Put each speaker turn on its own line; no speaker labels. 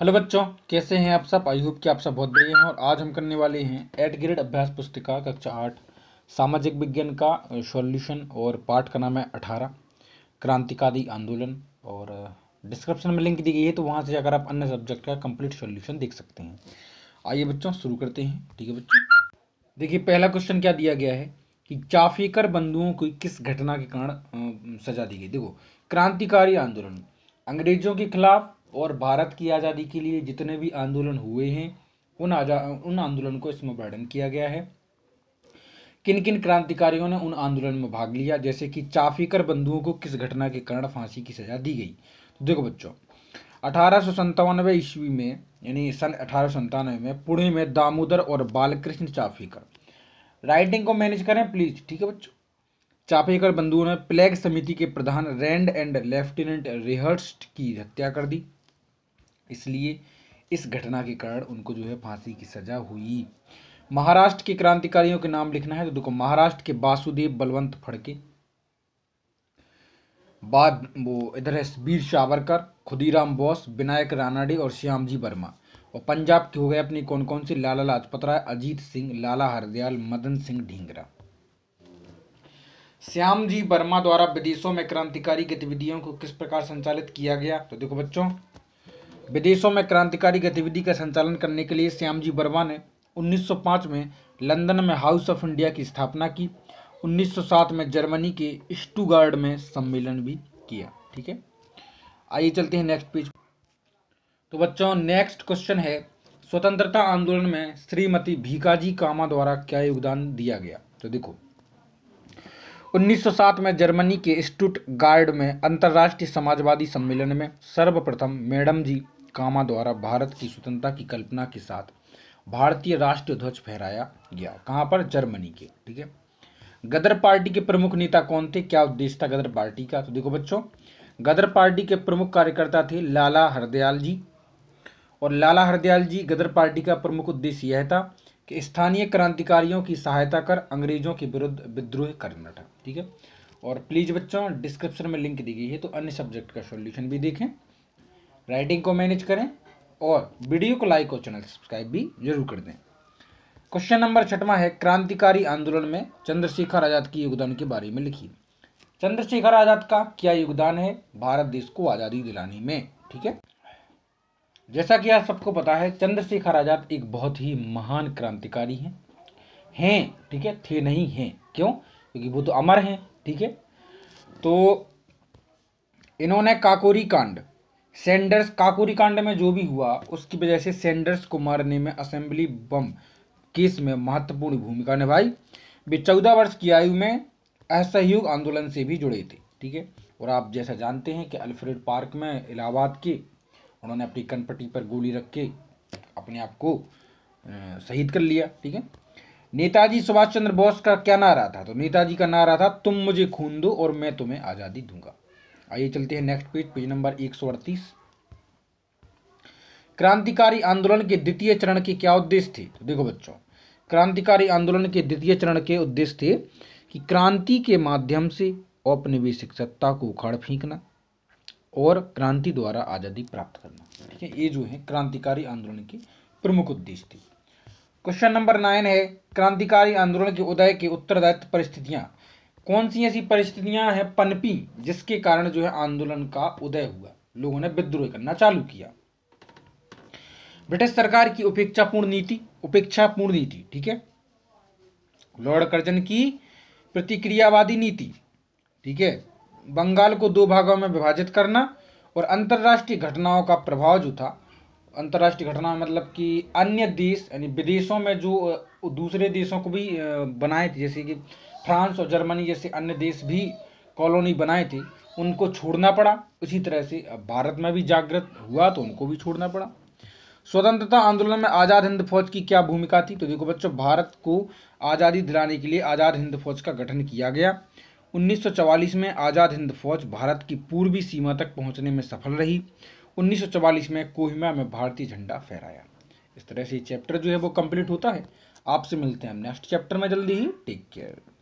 hello बच्चों कैसे हैं आप सब आई होप कि आप सब बहुत बढ़िया हैं और आज हम करने वाले हैं एट ग्रेड अभ्यास पुस्तिका कक्षा आठ सामाजिक विज्ञान का सॉल्यूशन और पाठ का नाम है अठारह क्रांतिकारी आंदोलन और डिस्क्रिप्शन में लिंक दी गई है तो वहाँ से जाकर आप अन्य सब्जेक्ट का कंप्लीट सॉल्यूशन देख सकते हैं आइए बच्चों शुरू करते हैं ठीक है बच्चों देखिए पहला क्वेश्चन क्या दिया गया है कि चाफेकर बंधुओं को किस घटना के कारण सजा दी गई देखो क्रांतिकारी आंदोलन अंग्रेजों के खिलाफ और भारत की आज़ादी के लिए जितने भी आंदोलन हुए हैं उन आजा उन आंदोलन को इसमें वर्णन किया गया है किन किन क्रांतिकारियों ने उन आंदोलन में भाग लिया जैसे कि चाफीकर बंधुओं को किस घटना के कारण फांसी की सजा दी गई तो देखो बच्चों अठारह ईस्वी में यानी सन अठारह में पुणे में दामोदर और बालकृष्ण चाफीकर राइटिंग को मैनेज करें प्लीज ठीक है बच्चों चाफीकर बंधुओं ने प्लेग समिति के प्रधान रैंड एंड लेफ्टिनेंट रिहर्स्ट की हत्या कर दी इसलिए इस घटना के कारण उनको जो है फांसी की सजा हुई महाराष्ट्र के क्रांतिकारियों के नाम लिखना है तो देखो महाराष्ट्र के वासुदेव बलवंत फड़के बाद वो इधर है वीर सावरकर खुदीराम बोस विनायक रानाडे और श्यामजी वर्मा और पंजाब के हो गए अपनी कौन कौन सी लाला लाजपत राय अजीत सिंह लाला हरदयाल मदन सिंह ढींगरा श्यामजी वर्मा द्वारा विदेशों में क्रांतिकारी गतिविधियों को किस प्रकार संचालित किया गया तो देखो बच्चों विदेशों में क्रांतिकारी गतिविधि का संचालन करने के लिए श्यामजी वर्मा ने 1905 में लंदन में हाउस ऑफ इंडिया की स्थापना की 1907 में जर्मनी के स्टूगार्ड में सम्मेलन भी किया ठीक है आइए चलते हैं नेक्स्ट पेज तो बच्चों नेक्स्ट क्वेश्चन है स्वतंत्रता आंदोलन में श्रीमती भीकाजी कामा द्वारा क्या योगदान दिया गया तो देखो 1907 में जर्मनी के गार्ड में अंतर्राष्ट्रीय समाजवादी सम्मेलन में सर्वप्रथम मैडम जी कामा द्वारा भारत की स्वतंत्रता की कल्पना के साथ भारतीय राष्ट्रीय ध्वज फहराया गया कहाँ पर जर्मनी के ठीक है गदर पार्टी के प्रमुख नेता कौन थे क्या उद्देश्य था गदर पार्टी का तो देखो बच्चों गदर पार्टी के प्रमुख कार्यकर्ता थे लाला हरदयाल जी और लाला हरदयाल जी गदर पार्टी का प्रमुख उद्देश्य यह था कि स्थानीय क्रांतिकारियों की सहायता कर अंग्रेजों के विरुद्ध विद्रोह करना था ठीक है और प्लीज़ बच्चों डिस्क्रिप्शन में लिंक दी गई है तो अन्य सब्जेक्ट का सॉल्यूशन भी देखें राइटिंग को मैनेज करें और वीडियो को लाइक और चैनल सब्सक्राइब भी जरूर कर दें क्वेश्चन नंबर छठवां है क्रांतिकारी आंदोलन में चंद्रशेखर आज़ाद की योगदान के बारे में लिखिए चंद्रशेखर आज़ाद का क्या योगदान है भारत देश को आज़ादी दिलाने में ठीक है जैसा कि आप सबको पता है चंद्रशेखर आज़ाद एक बहुत ही महान क्रांतिकारी हैं हैं ठीक है थे नहीं हैं क्यों क्योंकि वो तो अमर हैं ठीक है तो इन्होंने काकोरी कांड सेंडर्स काकोरी कांड में जो भी हुआ उसकी वजह से सेंडर्स को मारने में असेंबली बम केस में महत्वपूर्ण भूमिका निभाई वे चौदह वर्ष की आयु में असहयोग आंदोलन से भी जुड़े थे ठीक है और आप जैसा जानते हैं कि अल्फ्रेड पार्क में इलाहाबाद के उन्होंने अपनी कनपट्टी पर गोली रख के अपने आप को शहीद कर लिया ठीक है नेताजी सुभाष चंद्र बोस का क्या नारा था तो नेताजी का नारा था तुम मुझे खून दो और मैं तुम्हें आज़ादी दूंगा आइए चलते हैं नेक्स्ट पेज पेज नंबर एक सौ अड़तीस क्रांतिकारी आंदोलन के द्वितीय चरण के क्या उद्देश्य थे तो देखो बच्चों क्रांतिकारी आंदोलन के द्वितीय चरण के उद्देश्य थे कि क्रांति के माध्यम से औपनिवेशिक सत्ता को उखाड़ फेंकना और क्रांति द्वारा आज़ादी प्राप्त करना ठीक है ये जो है क्रांतिकारी आंदोलन के प्रमुख उद्देश्य थे क्वेश्चन नंबर नाइन है क्रांतिकारी आंदोलन के उदय के उत्तरदायित्व परिस्थितियाँ कौन सी ऐसी परिस्थितियां हैं पनपी जिसके कारण जो है आंदोलन का उदय हुआ लोगों ने विद्रोह करना चालू किया ब्रिटिश सरकार की उपेक्षापूर्ण नीति उपेक्षापूर्ण नीति ठीक है लॉर्ड कर्जन की प्रतिक्रियावादी नीति ठीक है बंगाल को दो भागों में विभाजित करना और अंतर्राष्ट्रीय घटनाओं का प्रभाव जो था अंतर्राष्ट्रीय घटना मतलब कि अन्य देश यानी विदेशों में जो दूसरे देशों को भी बनाए थे जैसे कि फ्रांस और जर्मनी जैसे अन्य देश भी कॉलोनी बनाए थे उनको छोड़ना पड़ा उसी तरह से भारत में भी जागृत हुआ तो उनको भी छोड़ना पड़ा स्वतंत्रता आंदोलन में आज़ाद हिंद फौज की क्या भूमिका थी तो देखो बच्चों भारत को आज़ादी दिलाने के लिए आज़ाद हिंद फौज का गठन किया गया 1944 में आज़ाद हिंद फौज भारत की पूर्वी सीमा तक पहुंचने में सफल रही 1944 में कोहिमा में भारतीय झंडा फहराया इस तरह से चैप्टर जो है वो कंप्लीट होता है आपसे मिलते हैं हम नेक्स्ट चैप्टर में जल्दी ही टेक केयर